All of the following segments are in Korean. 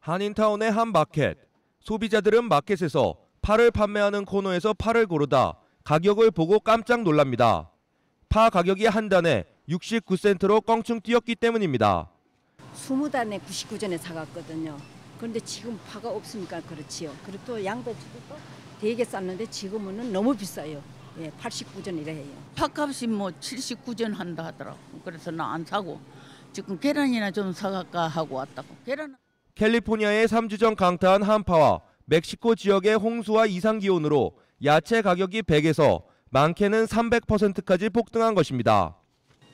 한인타운의 한 마켓. 소비자들은 마켓에서 파를 판매하는 코너에서 파를 고르다 가격을 보고 깜짝 놀랍니다. 파 가격이 한 단에 69센트로 껑충 뛰었기 때문입니다. 20단에 99전에 사갔거든요. 그런데 지금 파가 없으니까 그렇지요. 그리고 또 양배추도 되게 쌌는데 지금은 너무 비싸요. 예, 89전이라 해요. 파값이 뭐 79전 한다 하더라고. 그래서 나 안 사고 지금 계란이나 좀 사갈까 하고 왔다고. 계란 캘리포니아의 3주 전 강타한 한파와 멕시코 지역의 홍수와 이상기온으로 야채 가격이 100에서 많게는 300%까지 폭등한 것입니다.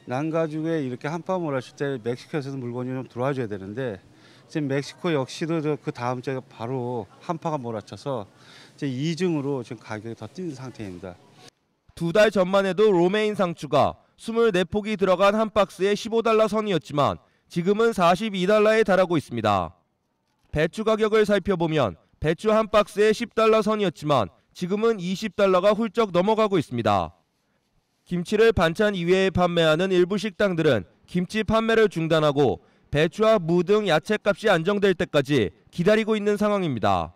난가죽에 이렇게 한파 몰았을 때 멕시코에서도 물건이 좀 들어와줘야 되는데 지금 멕시코 역시도 그 다음 주에 바로 한파가 몰아쳐서 이제 이중으로 지금 가격이 더뛴 상태입니다. 두 달 전만 해도 로메인 상추가 24폭이 들어간 한 박스에 15달러 선이었지만 지금은 42달러에 달하고 있습니다. 배추 가격을 살펴보면 배추 한 박스에 10달러 선이었지만 지금은 20달러가 훌쩍 넘어가고 있습니다. 김치를 반찬 이외에 판매하는 일부 식당들은 김치 판매를 중단하고 배추와 무 등 야채값이 안정될 때까지 기다리고 있는 상황입니다.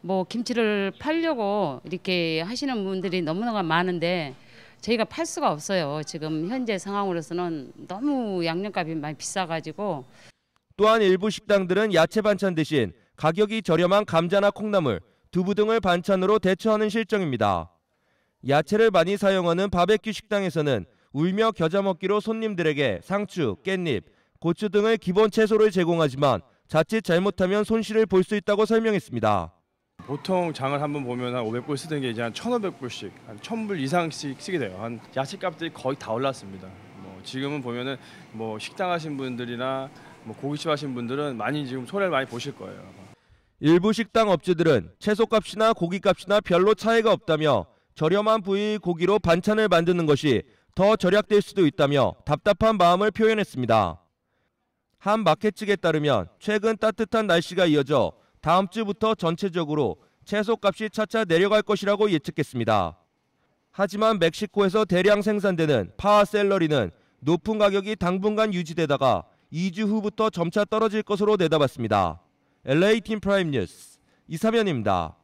뭐 김치를 팔려고 이렇게 하시는 분들이 너무나 많은데 저희가 팔 수가 없어요. 지금 현재 상황으로서는 너무 양념값이 많이 비싸가지고 또한 일부 식당들은 야채 반찬 대신 가격이 저렴한 감자나 콩나물, 두부 등을 반찬으로 대처하는 실정입니다. 야채를 많이 사용하는 바베큐 식당에서는 울며 겨자 먹기로 손님들에게 상추, 깻잎, 고추 등을 기본 채소를 제공하지만 자칫 잘못하면 손실을 볼 수 있다고 설명했습니다. 보통 장을 한번 보면 한 500불 쓰던 게 이제 한 1,500불씩, 한 1,000불 이상씩 쓰게 돼요. 한 야채값들이 거의 다 올랐습니다. 뭐 지금은 보면은 뭐 식당 하신 분들이나 뭐고기집 하신 분들은 많이 지금 손해를 많이 보실 거예요. 일부 식당 업주들은 채소값이나 고기값이나 별로 차이가 없다며 저렴한 부위 고기로 반찬을 만드는 것이 더 절약될 수도 있다며 답답한 마음을 표현했습니다. 한 마켓 측에 따르면 최근 따뜻한 날씨가 이어져 다음 주부터 전체적으로 채소값이 차차 내려갈 것이라고 예측했습니다. 하지만 멕시코에서 대량 생산되는 파와 셀러리는 높은 가격이 당분간 유지되다가 2주 후부터 점차 떨어질 것으로 내다봤습니다. LA 팀 프라임 뉴스 이사면입니다.